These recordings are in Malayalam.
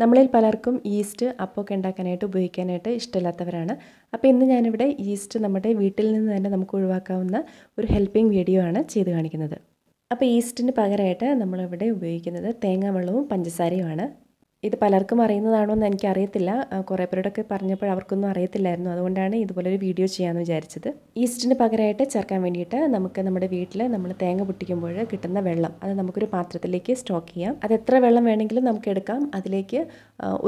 നമ്മളിൽ പലർക്കും ഈസ്റ്റ് അപ്പമൊക്കെ ഉണ്ടാക്കാനായിട്ട് ഉപയോഗിക്കാനായിട്ട് ഇഷ്ടമില്ലാത്തവരാണ് അപ്പോൾ ഇന്ന് ഞാനിവിടെ ഈസ്റ്റ് നമ്മുടെ വീട്ടിൽ നിന്ന് തന്നെ നമുക്ക് ഒഴിവാക്കാവുന്ന ഒരു ഹെൽപ്പിംഗ് വീഡിയോ ആണ് ചെയ്ത് കാണിക്കുന്നത് അപ്പോൾ ഈസ്റ്റിന് പകരമായിട്ട് നമ്മളിവിടെ ഉപയോഗിക്കുന്നത് തേങ്ങാവെള്ളവും പഞ്ചസാരയുമാണ് ഇത് പലർക്കും അറിയുന്നതാണോ എന്ന് എനിക്കറിയത്തില്ല കുറേ പേരോടൊക്കെ പറഞ്ഞപ്പോൾ അവർക്കൊന്നും അറിയത്തില്ലായിരുന്നു അതുകൊണ്ടാണ് ഇതുപോലൊരു വീഡിയോ ചെയ്യാമെന്ന് വിചാരിച്ചത് ഈസ്റ്റിന് പകരമായിട്ട് ചേർക്കാൻ വേണ്ടിയിട്ട് നമുക്ക് നമ്മുടെ വീട്ടിൽ നമ്മൾ തേങ്ങ പൊട്ടിക്കുമ്പോൾ കിട്ടുന്ന വെള്ളം അത് നമുക്കൊരു പാത്രത്തിലേക്ക് സ്റ്റോക്ക് ചെയ്യാം അത് എത്ര വെള്ളം വേണമെങ്കിലും നമുക്ക് എടുക്കാം അതിലേക്ക്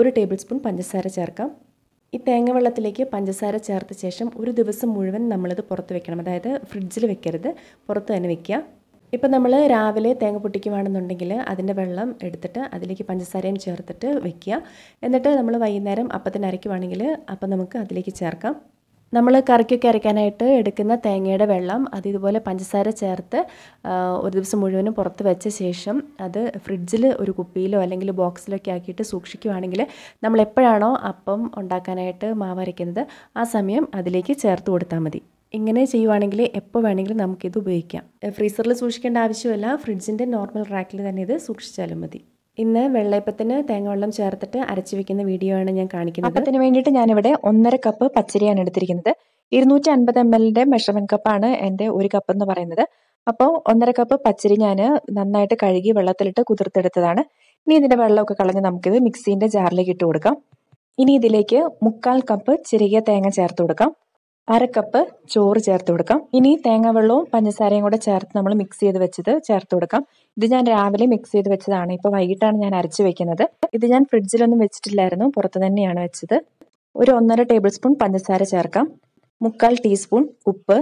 ഒരു ടേബിൾ സ്പൂൺ പഞ്ചസാര ചേർക്കാം ഈ തേങ്ങ വെള്ളത്തിലേക്ക് പഞ്ചസാര ചേർത്ത ശേഷം ഒരു ദിവസം മുഴുവൻ നമ്മളിത് പുറത്ത് വെക്കണം അതായത് ഫ്രിഡ്ജിൽ വെക്കരുത് പുറത്ത് തന്നെ വെക്കുക ഇപ്പം നമ്മൾ രാവിലെ തേങ്ങ പൊട്ടിക്കുവാണെന്നുണ്ടെങ്കിൽ അതിൻ്റെ വെള്ളം എടുത്തിട്ട് അതിലേക്ക് പഞ്ചസാരയും ചേർത്തിട്ട് വെക്കുക എന്നിട്ട് നമ്മൾ വൈകുന്നേരം അപ്പത്തിന് അരയ്ക്കുവാണെങ്കിൽ അപ്പം നമുക്ക് അതിലേക്ക് ചേർക്കാം നമ്മൾ കറിക്കൊക്കെ അരയ്ക്കാനായിട്ട് എടുക്കുന്ന തേങ്ങയുടെ വെള്ളം അത് ഇതുപോലെ പഞ്ചസാര ചേർത്ത് ഒരു ദിവസം മുഴുവനും പുറത്ത് വെച്ച ശേഷം അത് ഫ്രിഡ്ജിൽ ഒരു കുപ്പിയിലോ അല്ലെങ്കിൽ ബോക്സിലൊക്കെ ആക്കിയിട്ട് സൂക്ഷിക്കുവാണെങ്കിൽ നമ്മൾ എപ്പോഴാണോ അപ്പം ഉണ്ടാക്കാനായിട്ട് മാവരയ്ക്കുന്നത് ആ സമയം അതിലേക്ക് ചേർത്ത് കൊടുത്താൽ മതി ഇങ്ങനെ ചെയ്യുവാണെങ്കിൽ എപ്പോൾ വേണമെങ്കിലും നമുക്കിത് ഉപയോഗിക്കാം ഫ്രീസറിൽ സൂക്ഷിക്കേണ്ട ആവശ്യമില്ല ഫ്രിഡ്ജിൻ്റെ നോർമൽ റാക്കിൽ തന്നെ ഇത് സൂക്ഷിച്ചാലും മതി ഇന്ന് വെള്ളയപ്പത്തിന് വെള്ളം ചേർത്തിട്ട് അരച്ചു വെക്കുന്ന വീഡിയോ ആണ് ഞാൻ കാണിക്കുന്നത് അപ്പത്തിന് വേണ്ടിയിട്ട് ഞാനിവിടെ ഒന്നര കപ്പ് പച്ചരിയാണ് എടുത്തിരിക്കുന്നത് ഇരുന്നൂറ്റി അൻപത് എം എല്ലിൻ്റെ മെഷർമെൻറ്റ് കപ്പാണ് എൻ്റെ ഒരു കപ്പ് എന്ന് പറയുന്നത് അപ്പോൾ ഒന്നര കപ്പ് പച്ചരി ഞാൻ നന്നായിട്ട് കഴുകി വെള്ളത്തിലിട്ട് കുതിർത്തെടുത്തതാണ് ഇനി ഇതിൻ്റെ വെള്ളമൊക്കെ കളഞ്ഞ് നമുക്കിത് മിക്സീൻ്റെ ജാറിലേക്ക് ഇട്ട് കൊടുക്കാം ഇനി ഇതിലേക്ക് മുക്കാൽ കപ്പ് ചെറിയ തേങ്ങ ചേർത്ത് കൊടുക്കാം അര കപ്പ് ചോറ് ചേർത്ത് കൊടുക്കാം ഇനി തേങ്ങാവെള്ളവും പഞ്ചസാരയും കൂടെ ചേർത്ത് നമ്മൾ മിക്സ് ചെയ്ത് വെച്ചത് ചേർത്ത് കൊടുക്കാം ഇത് ഞാൻ രാവിലെ മിക്സ് ചെയ്ത് വെച്ചതാണ് ഇപ്പൊ വൈകിട്ടാണ് ഞാൻ അരച്ച് വെക്കുന്നത് ഇത് ഞാൻ ഫ്രിഡ്ജിലൊന്നും വെച്ചിട്ടില്ലായിരുന്നു പുറത്ത് തന്നെയാണ് വെച്ചത് ഒരു ഒന്നര ടേബിൾ സ്പൂൺ പഞ്ചസാര ചേർക്കാം മുക്കാൽ ടീസ്പൂൺ ഉപ്പ്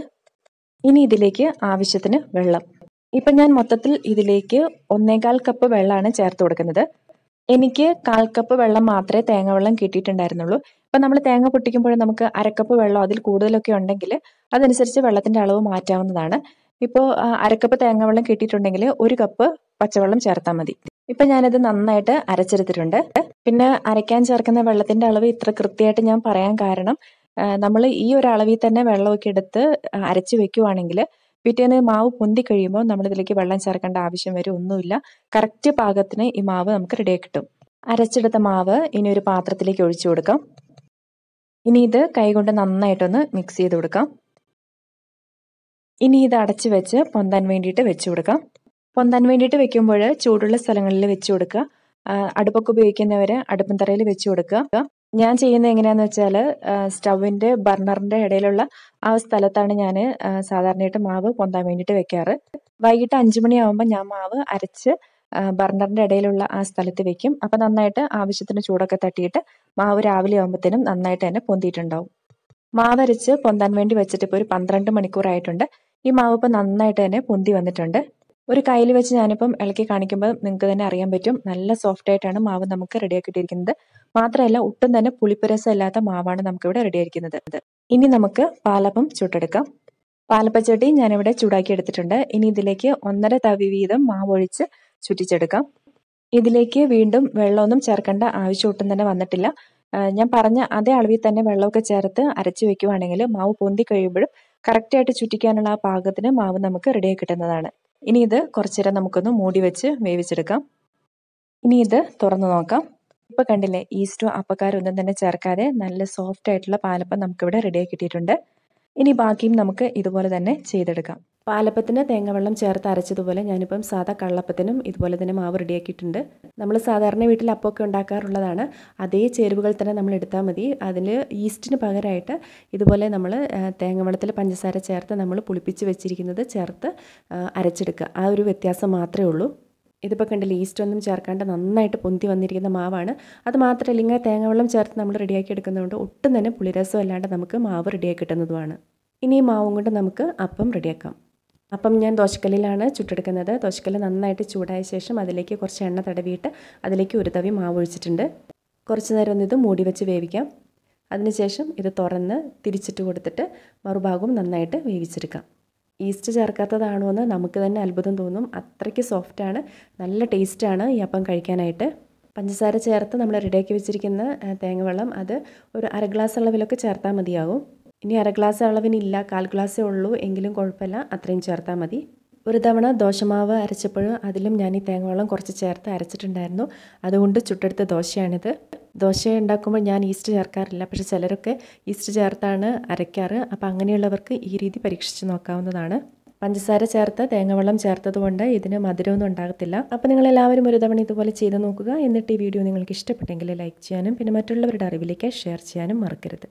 ഇനി ഇതിലേക്ക് ആവശ്യത്തിന് വെള്ളം ഇപ്പൊ ഞാൻ മൊത്തത്തിൽ ഇതിലേക്ക് ഒന്നേകാൽ കപ്പ് വെള്ളമാണ് ചേർത്ത് കൊടുക്കുന്നത് എനിക്ക് കാൽക്കപ്പ് കപ്പ് വെള്ളം മാത്രമേ തേങ്ങ വെള്ളം കിട്ടിയിട്ടുണ്ടായിരുന്നുള്ളൂ അപ്പം നമ്മൾ തേങ്ങ പൊട്ടിക്കുമ്പോഴും നമുക്ക് അരക്കപ്പ് വെള്ളം അതിൽ കൂടുതലൊക്കെ ഉണ്ടെങ്കിൽ അതനുസരിച്ച് വെള്ളത്തിൻ്റെ അളവ് മാറ്റാവുന്നതാണ് ഇപ്പോൾ അരക്കപ്പ് തേങ്ങ വെള്ളം കിട്ടിയിട്ടുണ്ടെങ്കിൽ ഒരു കപ്പ് പച്ചവെള്ളം ചേർത്താൽ മതി ഇപ്പം ഞാനത് നന്നായിട്ട് അരച്ചെടുത്തിട്ടുണ്ട് പിന്നെ അരയ്ക്കാൻ ചേർക്കുന്ന വെള്ളത്തിൻ്റെ അളവ് ഇത്ര കൃത്യമായിട്ട് ഞാൻ പറയാൻ കാരണം നമ്മൾ ഈ ഒരു അളവിൽ തന്നെ വെള്ളമൊക്കെ എടുത്ത് അരച്ച് വെക്കുവാണെങ്കിൽ പിറ്റേന്ന് മാവ് പൊന്തി കഴിയുമ്പോൾ നമ്മൾ ഇതിലേക്ക് വെള്ളം ചേർക്കേണ്ട ആവശ്യം വരെ ഒന്നുമില്ല കറക്റ്റ് പാകത്തിന് ഈ മാവ് നമുക്ക് റെഡി കിട്ടും അരച്ചെടുത്ത മാവ് ഇനി ഒരു പാത്രത്തിലേക്ക് ഒഴിച്ചു കൊടുക്കാം ഇനി ഇത് കൈകൊണ്ട് നന്നായിട്ടൊന്ന് മിക്സ് ചെയ്ത് കൊടുക്കാം ഇനി ഇത് അടച്ചു വെച്ച് പൊന്താൻ വേണ്ടിയിട്ട് വെച്ചു കൊടുക്കാം പൊന്താൻ വേണ്ടിയിട്ട് വെക്കുമ്പോൾ ചൂടുള്ള സ്ഥലങ്ങളിൽ വെച്ചു കൊടുക്കുക അടുപ്പൊക്കെ ഉപയോഗിക്കുന്നവരെ അടുപ്പം തറയിൽ വെച്ചു കൊടുക്കുക ഞാൻ ചെയ്യുന്നത് എങ്ങനെയാന്ന് വെച്ചാൽ സ്റ്റൗവിൻ്റെ ബർണറിൻ്റെ ഇടയിലുള്ള ആ സ്ഥലത്താണ് ഞാൻ സാധാരണയായിട്ട് മാവ് പൊന്താൻ വേണ്ടിയിട്ട് വെക്കാറ് വൈകിട്ട് അഞ്ച് മണിയാവുമ്പോൾ ഞാൻ മാവ് അരച്ച് ബർണറിൻ്റെ ഇടയിലുള്ള ആ സ്ഥലത്ത് വെക്കും അപ്പം നന്നായിട്ട് ആവശ്യത്തിന് ചൂടൊക്കെ തട്ടിയിട്ട് മാവ് രാവിലെ ആകുമ്പോഴത്തേനും നന്നായിട്ട് തന്നെ പൊന്തിയിട്ടുണ്ടാവും അരച്ച് പൊന്താൻ വേണ്ടി വെച്ചിട്ട് ഇപ്പോൾ ഒരു പന്ത്രണ്ട് മണിക്കൂറായിട്ടുണ്ട് ഈ മാവ് ഇപ്പോൾ നന്നായിട്ട് തന്നെ പൊന്തി വന്നിട്ടുണ്ട് ഒരു കയ്യിൽ വെച്ച് ഞാനിപ്പം ഇളക്കി കാണിക്കുമ്പോൾ നിങ്ങൾക്ക് തന്നെ അറിയാൻ പറ്റും നല്ല സോഫ്റ്റ് ആയിട്ടാണ് മാവ് നമുക്ക് റെഡിയാക്കിയിട്ടിരിക്കുന്നത് മാത്രമല്ല ഒട്ടും തന്നെ പുളിപ്പുരസം ഇല്ലാത്ത മാവാണ് നമുക്കിവിടെ ആയിരിക്കുന്നത് ഇനി നമുക്ക് പാലപ്പം ചുട്ടെടുക്കാം പാലപ്പച്ചട്ടി ഞാനിവിടെ ചൂടാക്കി എടുത്തിട്ടുണ്ട് ഇനി ഇതിലേക്ക് ഒന്നര തവി വീതം മാവൊഴിച്ച് ചുറ്റിച്ചെടുക്കാം ഇതിലേക്ക് വീണ്ടും വെള്ളമൊന്നും ചേർക്കേണ്ട ആവശ്യം ഒട്ടും തന്നെ വന്നിട്ടില്ല ഞാൻ പറഞ്ഞ അതേ അളവിൽ തന്നെ വെള്ളമൊക്കെ ചേർത്ത് അരച്ച് വെക്കുവാണെങ്കിൽ മാവ് പൊന്തി കഴിയുമ്പോഴും കറക്റ്റായിട്ട് ചുറ്റിക്കാനുള്ള ആ പാകത്തിന് മാവ് നമുക്ക് റെഡിയായി കിട്ടുന്നതാണ് ഇനി ഇത് കുറച്ചു നേരം നമുക്കൊന്ന് മൂടി വെച്ച് വേവിച്ചെടുക്കാം ഇനി ഇത് തുറന്നു നോക്കാം ഇപ്പോൾ കണ്ടില്ലേ ഈസ്റ്റോ അപ്പക്കാരൊന്നും തന്നെ ചേർക്കാതെ നല്ല സോഫ്റ്റ് ആയിട്ടുള്ള പാലപ്പം നമുക്കിവിടെ റെഡിയായി കിട്ടിയിട്ടുണ്ട് ഇനി ബാക്കിയും നമുക്ക് ഇതുപോലെ തന്നെ ചെയ്തെടുക്കാം പാലപ്പത്തിന് തേങ്ങവെള്ളം ചേർത്ത് അരച്ചതുപോലെ ഞാനിപ്പം സാധാ കള്ളപ്പത്തിനും ഇതുപോലെ തന്നെ മാവ് റെഡിയാക്കിയിട്ടുണ്ട് നമ്മൾ സാധാരണ വീട്ടിൽ അപ്പമൊക്കെ ഉണ്ടാക്കാറുള്ളതാണ് അതേ ചേരുവകൾ തന്നെ നമ്മൾ എടുത്താൽ മതി അതിൽ ഈസ്റ്റിന് പകരമായിട്ട് ഇതുപോലെ നമ്മൾ തേങ്ങവെള്ളത്തിൽ പഞ്ചസാര ചേർത്ത് നമ്മൾ പുളിപ്പിച്ച് വെച്ചിരിക്കുന്നത് ചേർത്ത് അരച്ചെടുക്കുക ആ ഒരു വ്യത്യാസം മാത്രമേ ഉള്ളൂ ഇതിപ്പോൾ കണ്ടില്ല ഈസ്റ്റ് ഒന്നും ചേർക്കാണ്ട് നന്നായിട്ട് പൊന്തി വന്നിരിക്കുന്ന മാവാണ് അത് മാത്രമല്ല ഇങ്ങനെ തേങ്ങാവെള്ളം ചേർത്ത് നമ്മൾ റെഡിയാക്കി എടുക്കുന്നതുകൊണ്ട് ഒട്ടും തന്നെ പുളിരസം അല്ലാണ്ട് നമുക്ക് മാവ് റെഡിയാക്കി കിട്ടുന്നതുമാണ് ഇനി ഈ മാവും കൊണ്ട് നമുക്ക് അപ്പം റെഡിയാക്കാം അപ്പം ഞാൻ ദോശക്കല്ലിലാണ് ചുട്ടെടുക്കുന്നത് ദോശക്കല്ല് നന്നായിട്ട് ചൂടായ ശേഷം അതിലേക്ക് കുറച്ച് എണ്ണ തടവിയിട്ട് അതിലേക്ക് ഒരു തവി മാവ് ഒഴിച്ചിട്ടുണ്ട് കുറച്ച് നേരം ഒന്ന് ഇത് മൂടി വെച്ച് വേവിക്കാം അതിനുശേഷം ഇത് തുറന്ന് തിരിച്ചിട്ട് കൊടുത്തിട്ട് മറുഭാഗവും നന്നായിട്ട് വേവിച്ചെടുക്കാം ഈസ്റ്റ് ചേർക്കാത്തതാണോ എന്ന് നമുക്ക് തന്നെ അത്ഭുതം തോന്നും അത്രയ്ക്ക് സോഫ്റ്റാണ് നല്ല ടേസ്റ്റാണ് ഈ അപ്പം കഴിക്കാനായിട്ട് പഞ്ചസാര ചേർത്ത് നമ്മൾ റെഡിയാക്കി വെച്ചിരിക്കുന്ന തേങ്ങവെള്ളം അത് ഒരു അര ഗ്ലാസ് അളവിലൊക്കെ ചേർത്താൽ മതിയാകും ഇനി അര ഗ്ലാസ് അളവിനില്ല കാൽ ഗ്ലാസ്സേ ഉള്ളൂ എങ്കിലും കുഴപ്പമില്ല അത്രയും ചേർത്താൽ മതി ഒരു തവണ ദോശമാവ് അരച്ചപ്പോൾ അതിലും ഞാൻ ഈ തേങ്ങവെള്ളം കുറച്ച് ചേർത്ത് അരച്ചിട്ടുണ്ടായിരുന്നു അതുകൊണ്ട് ചുട്ടെടുത്ത ദോശയാണിത് ദോശ ഉണ്ടാക്കുമ്പോൾ ഞാൻ ഈസ്റ്റ് ചേർക്കാറില്ല പക്ഷെ ചിലരൊക്കെ ഈസ്റ്റ് ചേർത്താണ് അരയ്ക്കാറ് അപ്പോൾ അങ്ങനെയുള്ളവർക്ക് ഈ രീതി പരീക്ഷിച്ച് നോക്കാവുന്നതാണ് പഞ്ചസാര ചേർത്ത് തേങ്ങവെള്ളം ചേർത്തതുകൊണ്ട് ഇതിന് മധുരമൊന്നും ഉണ്ടാകത്തില്ല അപ്പോൾ നിങ്ങൾ എല്ലാവരും ഒരു തവണ ഇതുപോലെ ചെയ്ത് നോക്കുക എന്നിട്ട് ഈ വീഡിയോ നിങ്ങൾക്ക് ഇഷ്ടപ്പെട്ടെങ്കിൽ ലൈക്ക് ചെയ്യാനും പിന്നെ മറ്റുള്ളവരുടെ അറിവിലേക്ക് ഷെയർ ചെയ്യാനും മറക്കരുത്